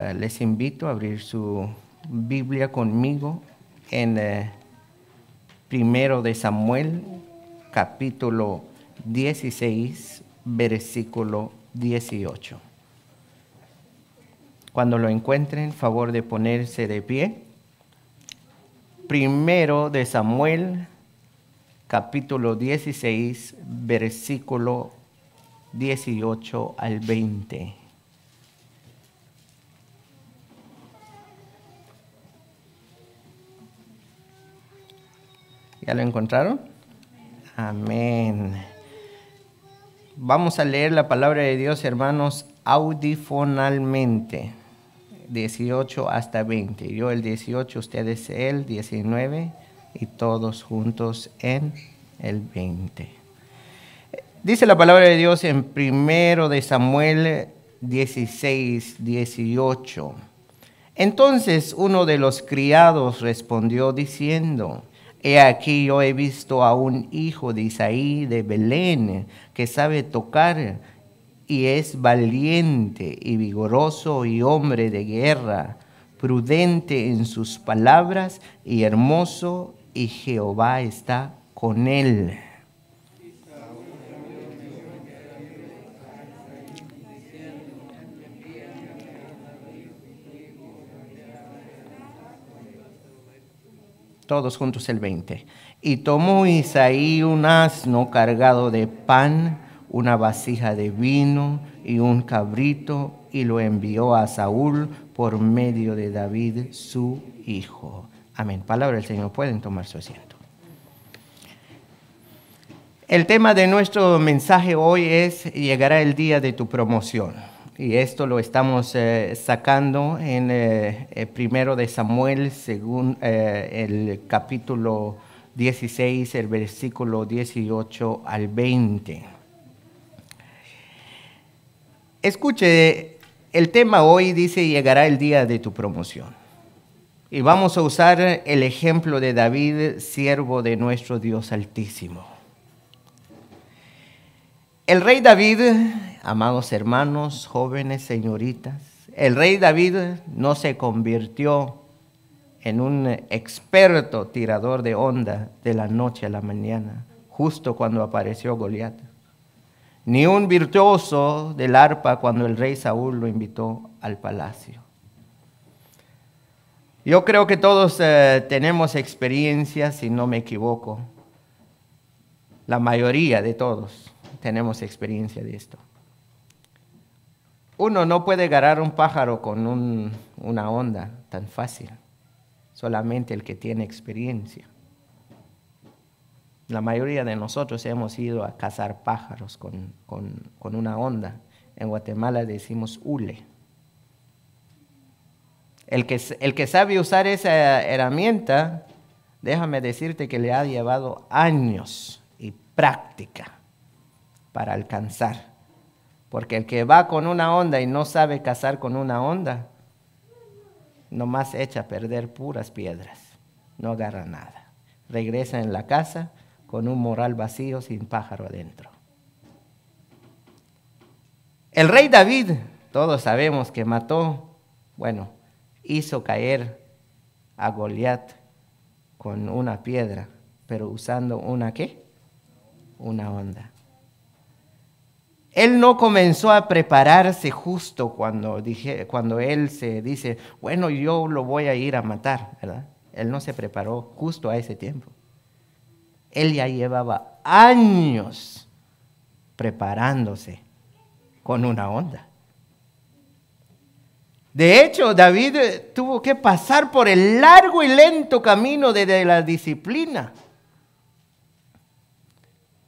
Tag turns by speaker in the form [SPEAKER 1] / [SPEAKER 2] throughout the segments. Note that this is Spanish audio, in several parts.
[SPEAKER 1] Eh, les invito a abrir su Biblia conmigo en 1 eh, Primero de Samuel, capítulo 16, versículo 18. Cuando lo encuentren, favor de ponerse de pie. Primero de Samuel, capítulo 16, versículo 18 al 20. ¿Ya lo encontraron? Amén. Vamos a leer la palabra de Dios, hermanos, audifonalmente. 18 hasta 20. Yo el 18, ustedes el 19 y todos juntos en el 20. Dice la palabra de Dios en primero de Samuel 16, 18. Entonces uno de los criados respondió diciendo, He aquí yo he visto a un hijo de Isaí de Belén que sabe tocar y es valiente y vigoroso y hombre de guerra, prudente en sus palabras y hermoso, y Jehová está con él. todos juntos el 20. Y tomó Isaí un asno cargado de pan, una vasija de vino y un cabrito, y lo envió a Saúl por medio de David, su hijo. Amén. Palabra del Señor. Pueden tomar su asiento. El tema de nuestro mensaje hoy es, llegará el día de tu promoción y esto lo estamos eh, sacando en el eh, eh, primero de Samuel, según el capítulo 16, el versículo 18 al 20. Escuche, el tema hoy dice, llegará el día de tu promoción. Y vamos a usar el ejemplo de David, siervo de nuestro Dios Altísimo. El rey David, amados hermanos, jóvenes, señoritas, el rey David no se convirtió en un experto tirador de onda de la noche a la mañana, justo cuando apareció Goliat, ni un virtuoso del arpa cuando el rey Saúl lo invitó al palacio. Yo creo que todos eh, tenemos experiencia, si no me equivoco, la mayoría de todos tenemos experiencia de esto. Uno no puede agarrar un pájaro con una onda tan fácil, solamente el que tiene experiencia. La mayoría de nosotros hemos ido a cazar pájaros con, una onda. En Guatemala decimos hule. el que sabe usar esa herramienta, déjame decirte que le ha llevado años y práctica para alcanzar. Porque el que va con una onda y no sabe cazar con una onda, nomás echa a perder puras piedras, no agarra nada. Regresa en la casa con un moral vacío sin pájaro adentro. El rey David, todos sabemos que mató, bueno, hizo caer a Goliat con una piedra, pero usando una qué? Una onda. Él no comenzó a prepararse justo cuando, cuando él se dice, bueno, yo lo voy a ir a matar, ¿verdad? Él no se preparó justo a ese tiempo. Él ya llevaba años preparándose con una onda. De hecho, David eh, tuvo que pasar por el largo y lento camino de la disciplina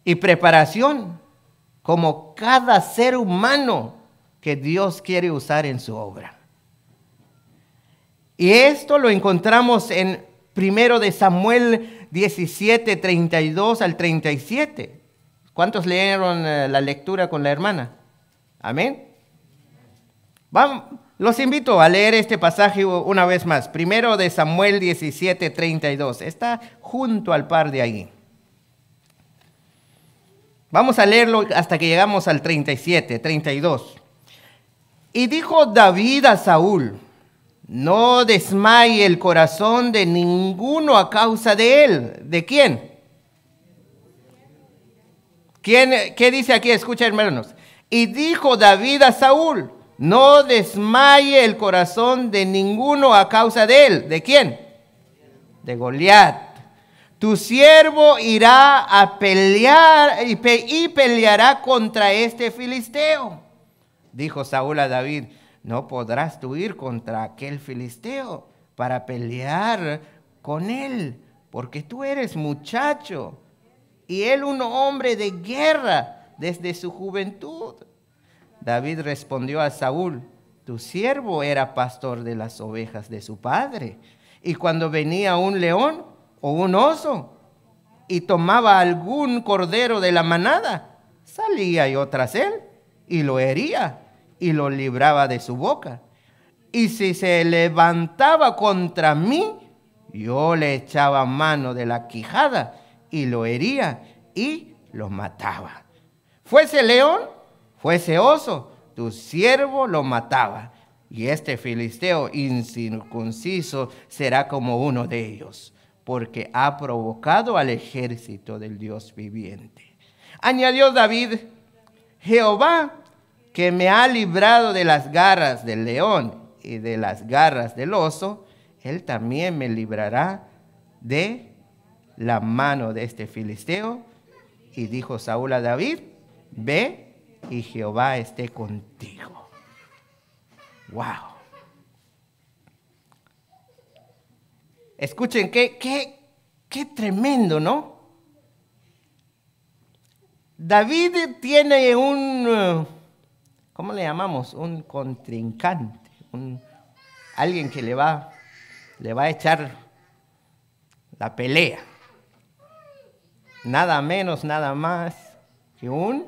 [SPEAKER 1] y preparación como cada ser humano que Dios quiere usar en su obra. Y esto lo encontramos en primero de Samuel 17, 32 al 37. ¿Cuántos leyeron eh, la lectura con la hermana? Amén. los invito a leer este pasaje una vez más. Primero de Samuel 17, 32. Está junto al par de ahí. Vamos a leerlo hasta que llegamos al 37, 32. Y dijo David a Saúl, no desmaye el corazón de ninguno a causa de él. ¿De quién? ¿Qué dice aquí? Escucha, hermanos. Y dijo David a Saúl, no desmaye el corazón de ninguno a causa de él. ¿De quién? De Goliat tu siervo irá a pelear y, peleará contra este filisteo. Dijo Saúl a David, no podrás tú ir contra aquel filisteo para pelear con él, porque tú eres muchacho y él un hombre de guerra desde su juventud. David respondió a Saúl, tu siervo era pastor de las ovejas de su padre, y cuando venía un león, o un oso y tomaba algún cordero de la manada, salía yo tras él y lo hería y lo libraba de su boca. Y si se levantaba contra mí, yo le echaba mano de la quijada y lo hería y lo mataba. Fuese león, fuese oso, tu siervo lo mataba. Y este filisteo incircunciso será como uno de ellos porque ha provocado al ejército del Dios viviente. Añadió David, Jehová, que me ha librado de las garras del león y de las garras del oso, él también me librará de la mano de este filisteo. Y dijo Saúl a David, ve y Jehová esté contigo. Wow. Escuchen, qué, qué, qué tremendo, ¿no? David tiene un, eh, ¿cómo le llamamos? Un contrincante, un, alguien que le va, le va a echar la pelea. Nada menos, nada más que un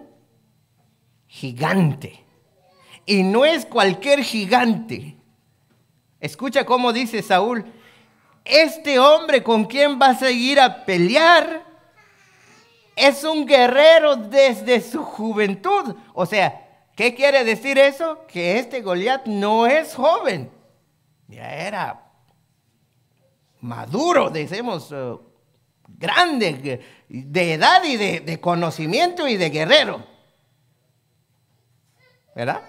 [SPEAKER 1] gigante. Y no es cualquier gigante. Escucha cómo dice Saúl, este hombre con quien va a seguir a pelear es un guerrero desde su juventud. O sea, ¿qué quiere decir eso? Que este Goliat no es joven. Ya era maduro, decimos, eh, grande, de edad y de, de conocimiento y de guerrero. ¿Verdad?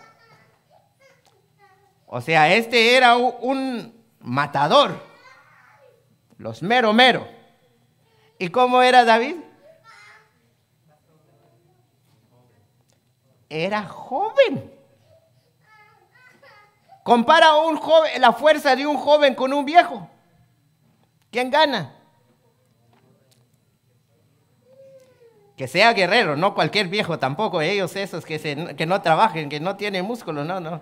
[SPEAKER 1] O sea, este era un matador los mero mero. ¿Y cómo era David? Era joven. Compara un joven, la fuerza de un joven con un viejo. ¿Quién gana? Que sea guerrero, no cualquier viejo tampoco, ellos esos que, se, que no trabajen, que no tienen músculo, no, no.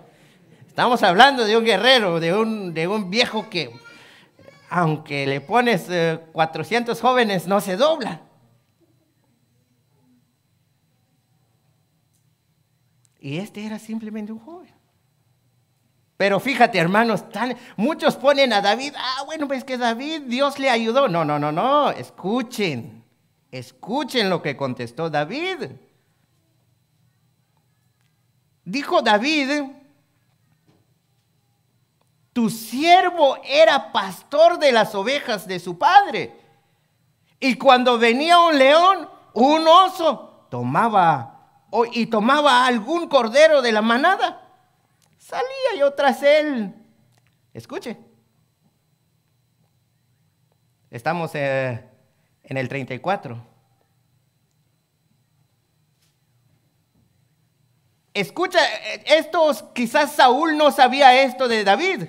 [SPEAKER 1] Estamos hablando de un guerrero, de un, de un viejo que aunque le pones 400 eh, jóvenes, no se dobla. Y este era simplemente un joven. Pero fíjate, hermanos, muchos ponen a David, ah, bueno, pues que David, Dios le ayudó. No, no, no, no, escuchen, escuchen lo que contestó David. Dijo David, su siervo era pastor de las ovejas de su padre. Y cuando venía un león, un oso, tomaba y tomaba algún cordero de la manada. Salía yo tras él. Escuche. Estamos eh, en el 34. Escucha, eh, estos quizás Saúl no sabía esto de David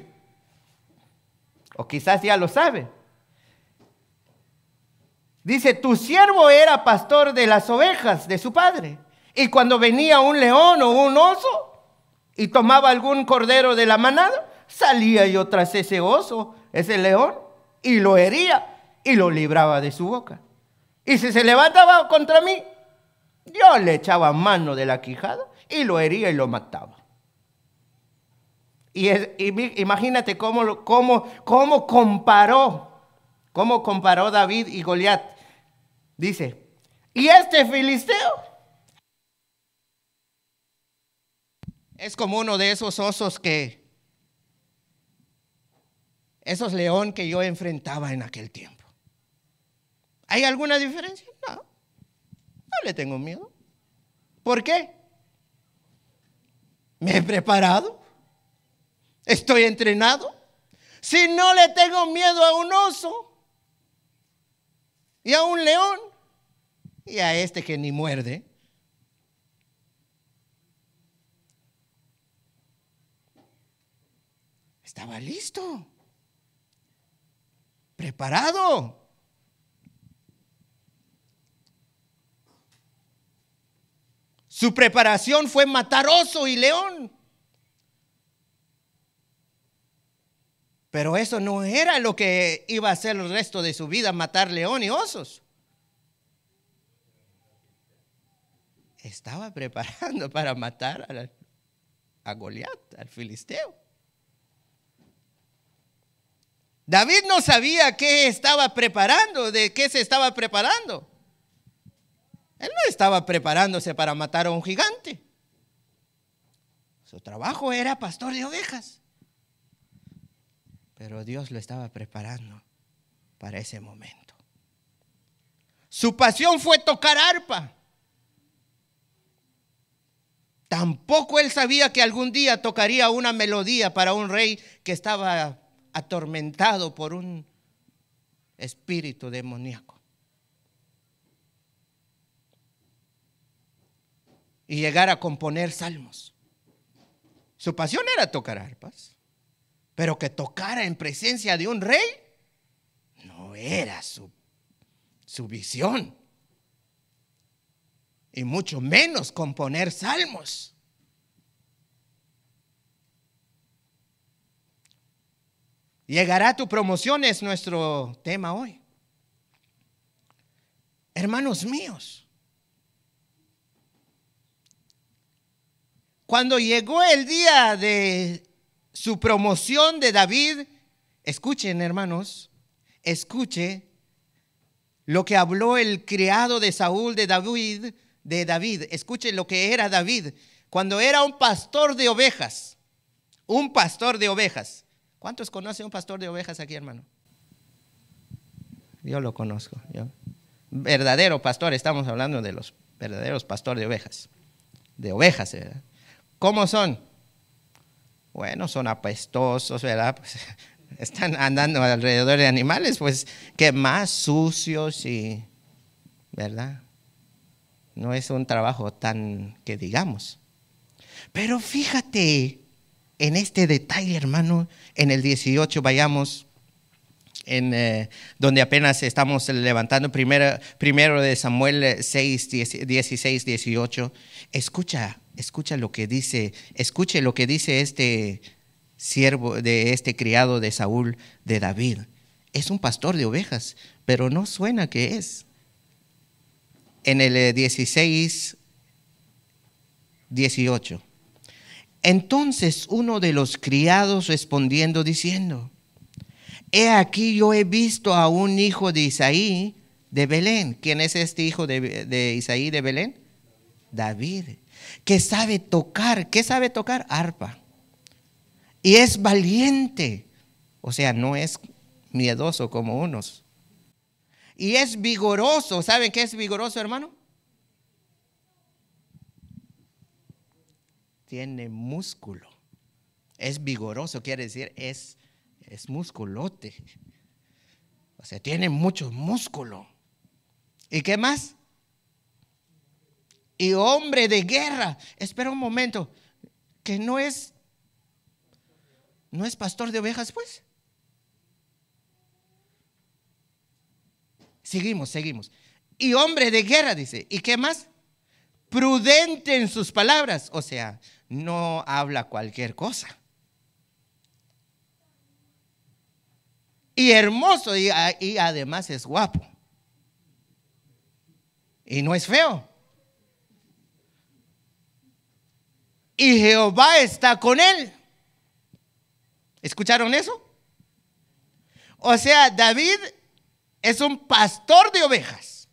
[SPEAKER 1] o quizás ya lo sabe. Dice, tu siervo era pastor de las ovejas de su padre. Y cuando venía un león o un oso y tomaba algún cordero de la manada, salía yo tras ese oso, ese león, y lo hería y lo libraba de su boca. Y si se levantaba contra mí, yo le echaba mano de la quijada y lo hería y lo mataba. Y, imagínate cómo, cómo, cómo comparó, cómo comparó David y Goliat. Dice, ¿y este filisteo? Es como uno de esos osos que, esos león que yo enfrentaba en aquel tiempo. ¿Hay alguna diferencia? No, no le tengo miedo. ¿Por qué? Me he preparado. ¿Estoy entrenado? Si no le tengo miedo a un oso y a un león y a este que ni muerde. Estaba listo, preparado. Su preparación fue matar oso y león. Pero eso no era lo que iba a hacer el resto de su vida, matar león y osos. Estaba preparando para matar a, Goliat, al filisteo. David no sabía qué estaba preparando, de qué se estaba preparando. Él no estaba preparándose para matar a un gigante. Su trabajo era pastor de ovejas. Pero Dios lo estaba preparando para ese momento. Su pasión fue tocar arpa. Tampoco él sabía que algún día tocaría una melodía para un rey que estaba atormentado por un espíritu demoníaco. Y llegar a componer salmos. Su pasión era tocar arpas pero que tocara en presencia de un rey, no era su, su visión. Y mucho menos componer salmos. Llegará tu promoción es nuestro tema hoy. Hermanos míos, cuando llegó el día de su promoción de David, escuchen hermanos, escuche lo que habló el criado de Saúl de David, de David, escuchen lo que era David cuando era un pastor de ovejas, un pastor de ovejas. ¿Cuántos conocen un pastor de ovejas aquí, hermano? Yo lo conozco. Yo. Verdadero pastor, estamos hablando de los verdaderos pastores de ovejas. De ovejas, ¿verdad? ¿Cómo son? Bueno, son apestosos, ¿verdad? Pues, están andando alrededor de animales, pues que más sucios y, ¿verdad? No es un trabajo tan que digamos. Pero fíjate en este detalle, hermano, en el 18 vayamos, en, eh, donde apenas estamos levantando primero, primero de Samuel 6, 16, 18. Escucha Escucha lo que dice, escuche lo que dice este siervo de este criado de Saúl de David. Es un pastor de ovejas, pero no suena que es. En el 16 eh, 18. Entonces uno de los criados respondiendo diciendo, He aquí yo he visto a un hijo de Isaí de Belén. ¿Quién es este hijo de, de Isaí de Belén? David, que sabe tocar. ¿Qué sabe tocar? Arpa. Y es valiente. O sea, no es miedoso como unos. Y es vigoroso. ¿Saben qué es vigoroso, hermano? Tiene músculo. Es vigoroso, quiere decir, es, es musculote. O sea, tiene mucho músculo. ¿Y qué más? y hombre de guerra. Espera un momento, que no es, no es pastor de ovejas, pues. Seguimos, seguimos. Y hombre de guerra, dice. ¿Y qué más? Prudente en sus palabras. O sea, no habla cualquier cosa. Y hermoso, y, y además es guapo. Y no es feo. y Jehová está con él. ¿Escucharon eso? O sea, David es un pastor de ovejas.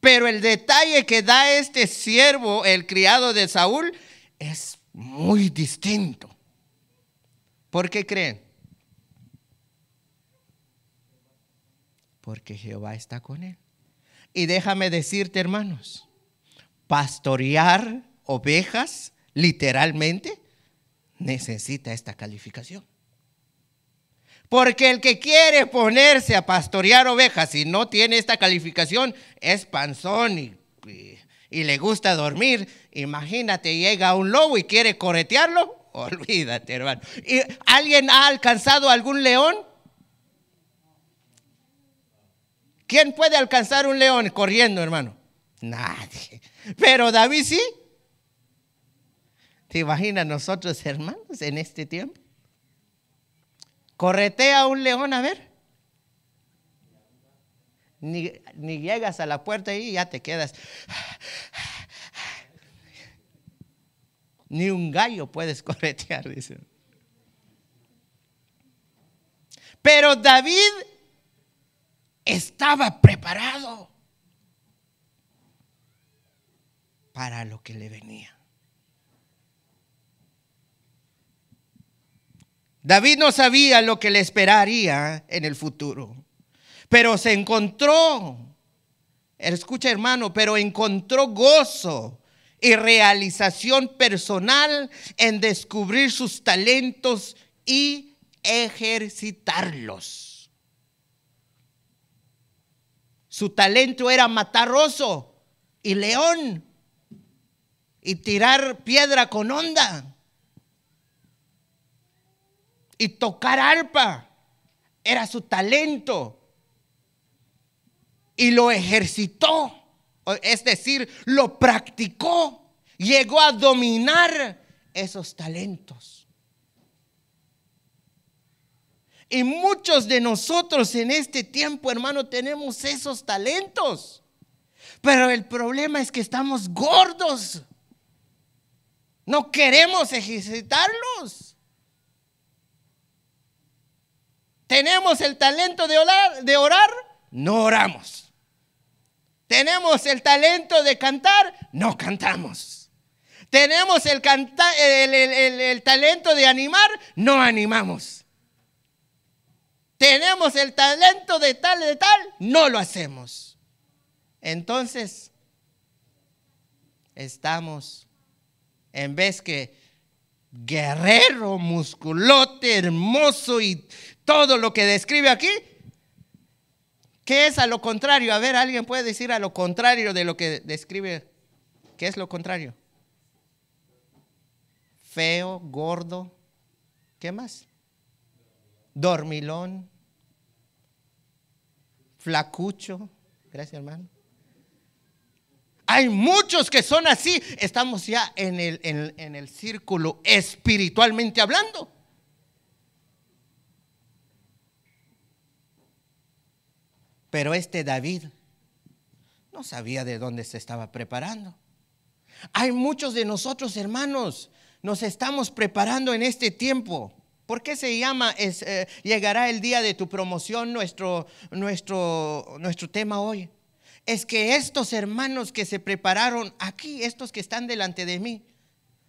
[SPEAKER 1] Pero el detalle que da este siervo, el criado de Saúl, es muy distinto. ¿Por qué creen? Porque Jehová está con él. Y déjame decirte, hermanos, pastorear ovejas, literalmente, necesita esta calificación. Porque el que quiere ponerse a pastorear ovejas y no tiene esta calificación es panzón y, le gusta dormir. Imagínate, llega un lobo y quiere corretearlo. Olvídate, hermano. ¿Y ¿Alguien ha alcanzado algún león? ¿Quién puede alcanzar un león corriendo, hermano? Nadie. Pero David sí. ¿Te imaginas nosotros, hermanos, en este tiempo? Corretea a un león, a ver. Ni, ni, llegas a la puerta y ya te quedas. Ni un gallo puedes corretear, dice. Pero David estaba preparado. para lo que le venía. David no sabía lo que le esperaría en el futuro, pero se encontró, escucha hermano, pero encontró gozo y realización personal en descubrir sus talentos y ejercitarlos. Su talento era matar oso y león y tirar piedra con onda y tocar arpa. Era su talento. Y lo ejercitó, es decir, lo practicó. Llegó a dominar esos talentos. Y muchos de nosotros en este tiempo, hermano, tenemos esos talentos. Pero el problema es que estamos gordos. No queremos ejercitarlos. Tenemos el talento de orar, no oramos. Tenemos el talento de cantar, no cantamos. Tenemos el, el talento de animar, no animamos. Tenemos el talento de tal, de tal, no lo hacemos. Entonces, estamos en vez que guerrero, musculote, hermoso y todo lo que describe aquí, ¿qué es a lo contrario? A ver, alguien puede decir a lo contrario de lo que describe. ¿Qué es lo contrario? Feo, gordo, ¿qué más? Dormilón, flacucho. Gracias, hermano. Hay muchos que son así. Estamos ya en el, en, el círculo espiritualmente hablando. Pero este David no sabía de dónde se estaba preparando. Hay muchos de nosotros, hermanos, nos estamos preparando en este tiempo. ¿Por qué se llama es, eh, Llegará el día de tu promoción nuestro, nuestro, nuestro tema hoy? es que estos hermanos que se prepararon aquí, estos que están delante de mí,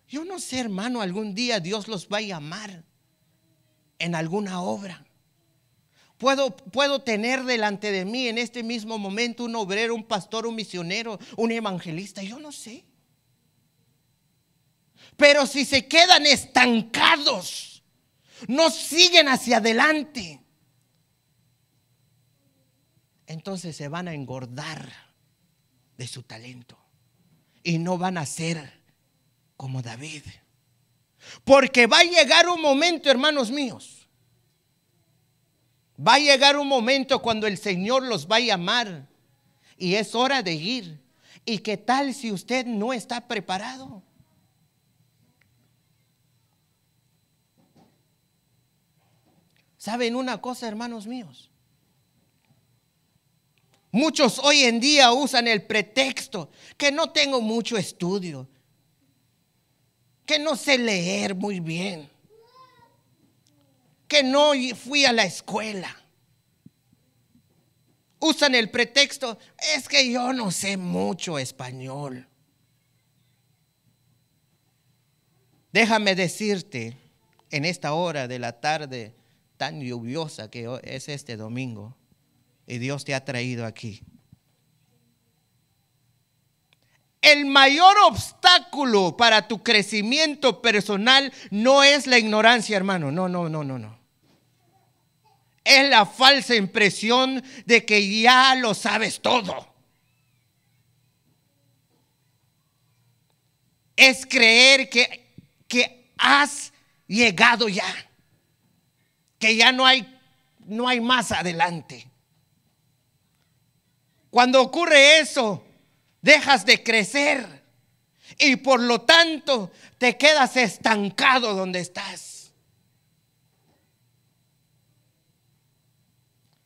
[SPEAKER 1] yo no sé, hermano, algún día Dios los va a llamar en alguna obra. Puedo, puedo, tener delante de mí en este mismo momento un obrero, un pastor, un misionero, un evangelista, yo no sé. Pero si se quedan estancados, no siguen hacia adelante, entonces se van a engordar de su talento y no van a ser como David. Porque va a llegar un momento, hermanos míos, va a llegar un momento cuando el Señor los va a llamar y es hora de ir. ¿Y qué tal si usted no está preparado? ¿Saben una cosa, hermanos míos? Muchos hoy en día usan el pretexto que no tengo mucho estudio, que no sé leer muy bien, que no fui a la escuela. Usan el pretexto, es que yo no sé mucho español. Déjame decirte en esta hora de la tarde tan lluviosa que es este domingo y Dios te ha traído aquí. El mayor obstáculo para tu crecimiento personal no es la ignorancia, hermano. No, no, no, no, no. Es la falsa impresión de que ya lo sabes todo. Es creer que, que has llegado ya. Que ya no hay, no hay más adelante. Cuando ocurre eso, dejas de crecer y por lo tanto te quedas estancado donde estás.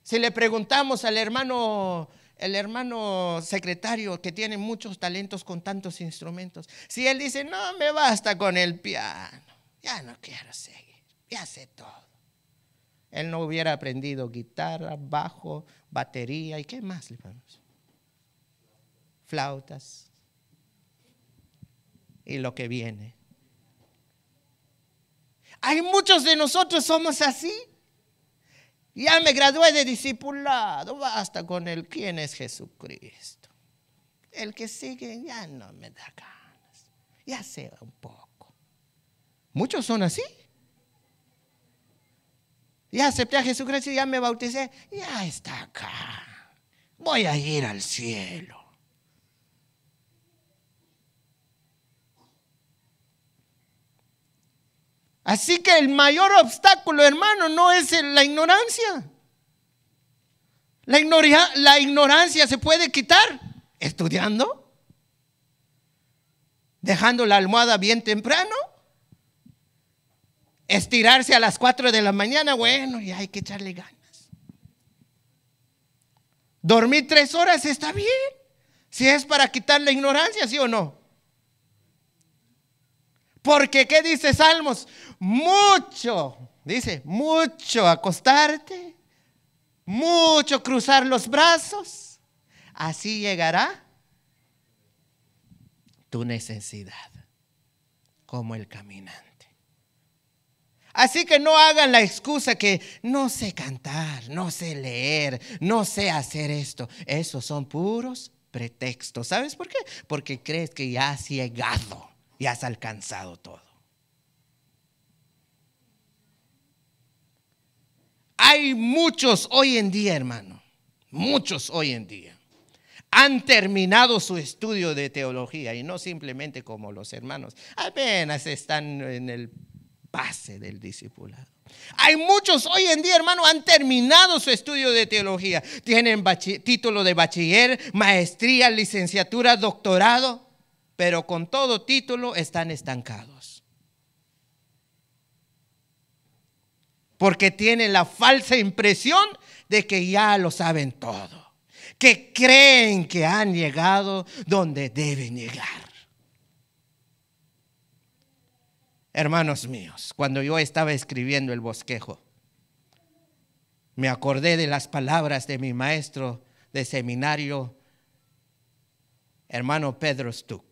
[SPEAKER 1] Si le preguntamos al hermano, el hermano secretario que tiene muchos talentos con tantos instrumentos, si él dice, no me basta con el piano, ya no quiero seguir, ya sé todo él no hubiera aprendido guitarra, bajo, batería y qué más Flautas y lo que viene. Hay muchos de nosotros somos así. Ya me gradué de discipulado, basta con el quién es Jesucristo. El que sigue ya no me da ganas, ya va un poco. Muchos son así. Ya acepté a Jesucristo, y ya me bauticé, ya está acá. Voy a ir al cielo. Así que el mayor obstáculo, hermano, no es la ignorancia. La, la ignorancia se puede quitar estudiando, dejando la almohada bien temprano Estirarse a las 4 de la mañana, bueno, y hay que echarle ganas. Dormir tres horas está bien. Si es para quitar la ignorancia, ¿sí o no? Porque, ¿qué dice Salmos? Mucho, dice, mucho acostarte, mucho cruzar los brazos. Así llegará tu necesidad como el caminante. Así que no hagan la excusa que no sé cantar, no sé leer, no sé hacer esto. Esos son puros pretextos. ¿Sabes por qué? Porque crees que ya has llegado y has alcanzado todo. Hay muchos hoy en día, hermano, muchos hoy en día han terminado su estudio de teología y no simplemente como los hermanos, apenas están en el pase del discipulado. Hay muchos hoy en día, hermano, han terminado su estudio de teología. Tienen título de bachiller, maestría, licenciatura, doctorado, pero con todo título están estancados. Porque tienen la falsa impresión de que ya lo saben todo, que creen que han llegado donde deben llegar. hermanos míos, cuando yo estaba escribiendo el bosquejo, me acordé de las palabras de mi maestro de seminario, hermano Pedro Stuck,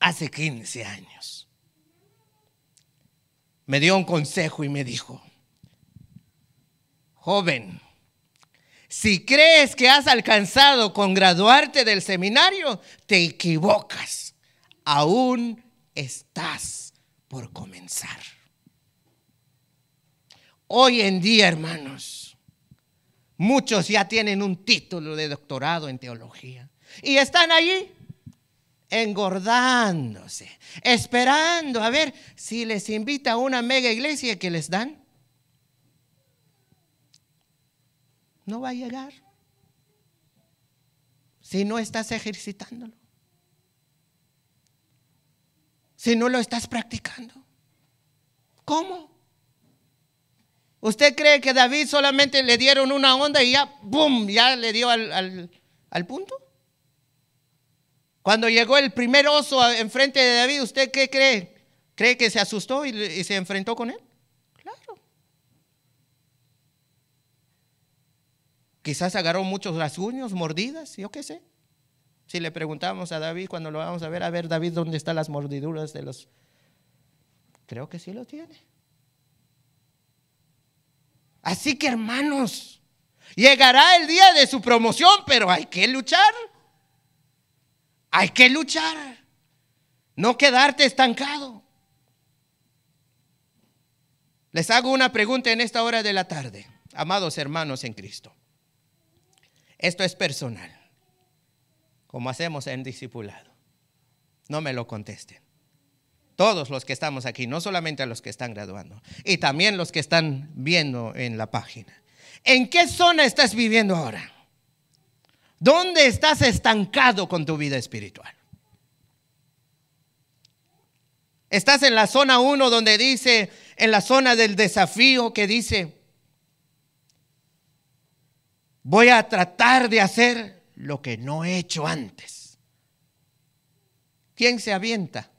[SPEAKER 1] hace 15 años. Me dio un consejo y me dijo, joven, si crees que has alcanzado con graduarte del seminario, te equivocas. Aún estás por comenzar. Hoy en día, hermanos, muchos ya tienen un título de doctorado en teología y están allí engordándose, esperando a ver si les invita a una mega iglesia que les dan. No va a llegar si no estás ejercitándolo si no lo estás practicando? ¿Cómo? ¿Usted cree que David solamente le dieron una onda y ya, ¡boom!, ya le dio al, punto? Cuando llegó el primer oso enfrente de David, ¿usted qué cree? ¿Cree que se asustó y, y se enfrentó con él? Claro. Quizás agarró muchos rasguños, mordidas, yo qué sé. Si le preguntamos a David cuando lo vamos a ver, a ver David, ¿dónde están las mordiduras de los... Creo que sí lo tiene. Así que hermanos, llegará el día de su promoción, pero hay que luchar. Hay que luchar. No quedarte estancado. Les hago una pregunta en esta hora de la tarde, amados hermanos en Cristo. Esto es personal como hacemos en discipulado. No me lo contesten. Todos los que estamos aquí, no solamente a los que están graduando, y también los que están viendo en la página. ¿En qué zona estás viviendo ahora? ¿Dónde estás estancado con tu vida espiritual? Estás en la zona 1 donde dice, en la zona del desafío que dice, voy a tratar de hacer lo que no he hecho antes. ¿Quién se avienta?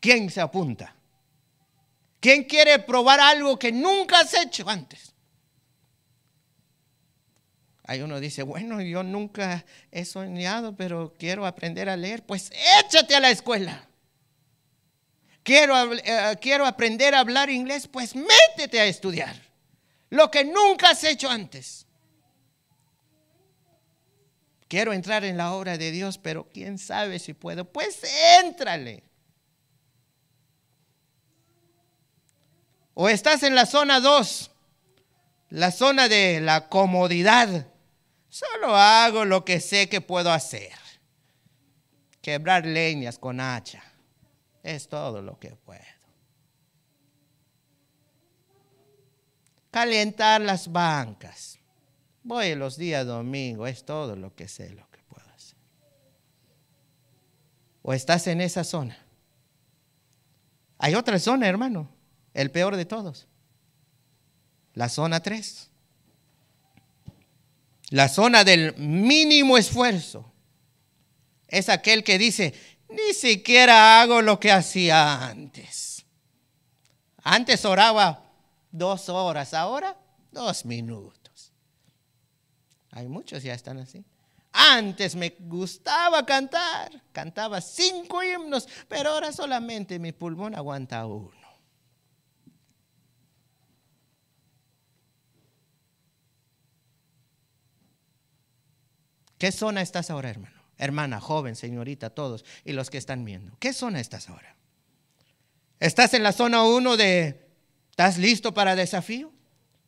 [SPEAKER 1] ¿Quién se apunta? ¿Quién quiere probar algo que nunca has hecho antes? Hay uno dice, bueno, yo nunca he soñado, pero quiero aprender a leer. Pues échate a la escuela. Quiero, eh, quiero aprender a hablar inglés, pues métete a estudiar. Lo que nunca has hecho antes quiero entrar en la obra de Dios, pero quién sabe si puedo. Pues éntrale. O estás en la zona 2, la zona de la comodidad. Solo hago lo que sé que puedo hacer. Quebrar leñas con hacha. Es todo lo que puedo. Calentar las bancas. Voy los días domingo, es todo lo que sé, lo que puedo hacer. O estás en esa zona. Hay otra zona, hermano, el peor de todos. La zona 3. La zona del mínimo esfuerzo. Es aquel que dice, ni siquiera hago lo que hacía antes. Antes oraba dos horas, ahora dos minutos. Hay muchos ya están así. Antes me gustaba cantar, cantaba cinco himnos, pero ahora solamente mi pulmón aguanta uno. ¿Qué zona estás ahora, hermano? Hermana, joven, señorita, todos y los que están viendo. ¿Qué zona estás ahora? ¿Estás en la zona uno de, ¿estás listo para desafío?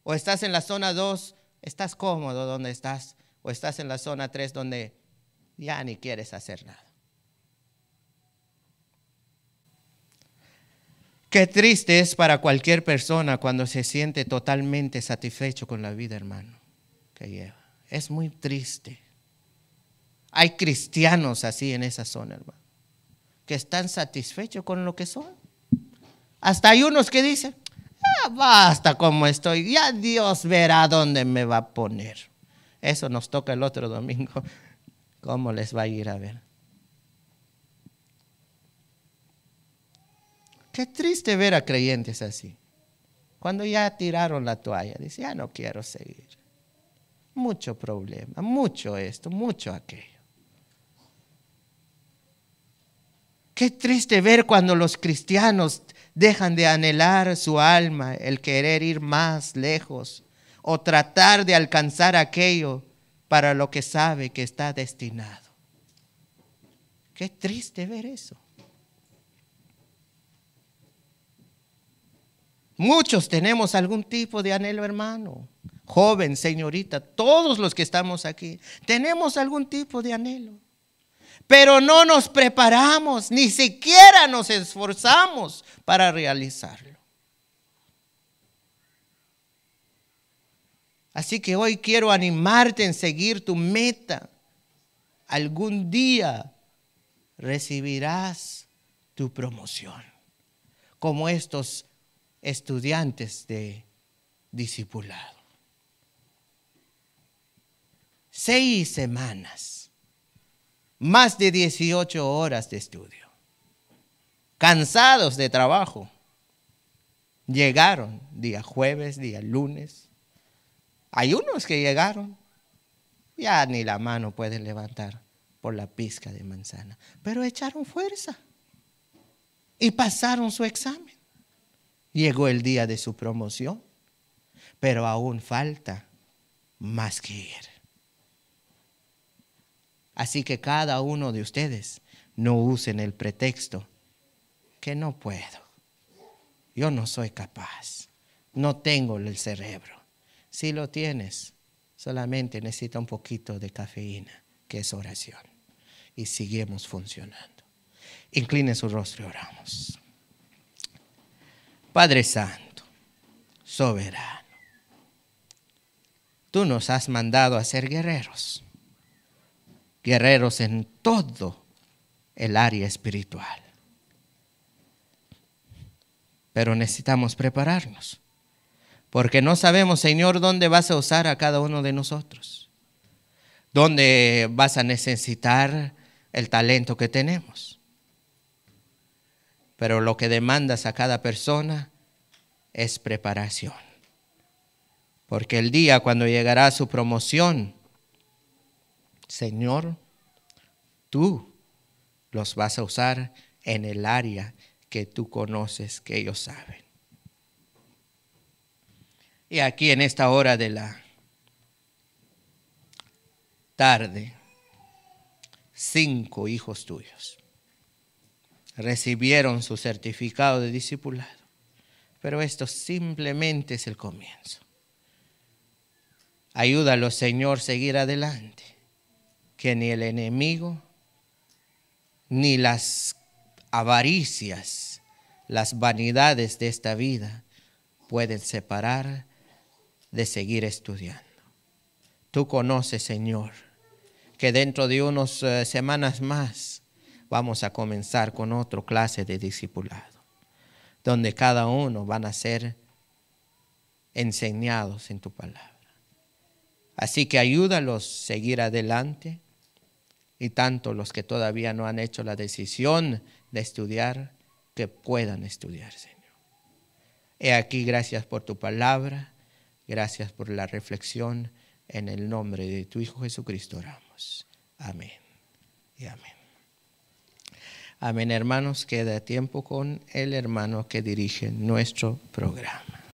[SPEAKER 1] ¿O estás en la zona dos estás cómodo donde estás o estás en la zona 3 donde ya ni quieres hacer nada. Qué triste es para cualquier persona cuando se siente totalmente satisfecho con la vida, hermano, que lleva. Es muy triste. Hay cristianos así en esa zona, hermano, que están satisfechos con lo que son. Hasta hay unos que dicen, Ah, basta como estoy, ya Dios verá dónde me va a poner. Eso nos toca el otro domingo, cómo les va a ir a ver. Qué triste ver a creyentes así. Cuando ya tiraron la toalla, dice, ya no quiero seguir. Mucho problema, mucho esto, mucho aquello. Qué triste ver cuando los cristianos dejan de anhelar su alma el querer ir más lejos o tratar de alcanzar aquello para lo que sabe que está destinado. Qué triste ver eso. Muchos tenemos algún tipo de anhelo, hermano. Joven, señorita, todos los que estamos aquí, tenemos algún tipo de anhelo pero no nos preparamos, ni siquiera nos esforzamos para realizarlo. Así que hoy quiero animarte en seguir tu meta. Algún día recibirás tu promoción, como estos estudiantes de discipulado. Seis semanas más de 18 horas de estudio, cansados de trabajo. Llegaron día jueves, día lunes. Hay unos que llegaron, ya ni la mano pueden levantar por la pizca de manzana, pero echaron fuerza y pasaron su examen. Llegó el día de su promoción, pero aún falta más que ir. Así que cada uno de ustedes no usen el pretexto que no puedo, yo no soy capaz, no tengo el cerebro. Si lo tienes, solamente necesita un poquito de cafeína, que es oración. Y seguimos funcionando. Incline su rostro y oramos. Padre Santo, soberano, tú nos has mandado a ser guerreros guerreros en todo el área espiritual. Pero necesitamos prepararnos, porque no sabemos, Señor, dónde vas a usar a cada uno de nosotros, dónde vas a necesitar el talento que tenemos. Pero lo que demandas a cada persona es preparación. Porque el día cuando llegará su promoción, Señor, tú los vas a usar en el área que tú conoces, que ellos saben. Y aquí en esta hora de la tarde, cinco hijos tuyos recibieron su certificado de discipulado, pero esto simplemente es el comienzo. Ayúdalo, Señor, seguir adelante que ni el enemigo, ni las avaricias, las vanidades de esta vida pueden separar de seguir estudiando. Tú conoces, Señor, que dentro de unas eh, semanas más vamos a comenzar con otra clase de discipulado, donde cada uno van a ser enseñados en tu palabra. Así que ayúdalos a seguir adelante y tanto los que todavía no han hecho la decisión de estudiar, que puedan estudiar, Señor. He aquí, gracias por tu palabra, gracias por la reflexión, en el nombre de tu Hijo Jesucristo oramos. Amén y amén. Amén, hermanos, queda tiempo con el hermano que dirige nuestro programa.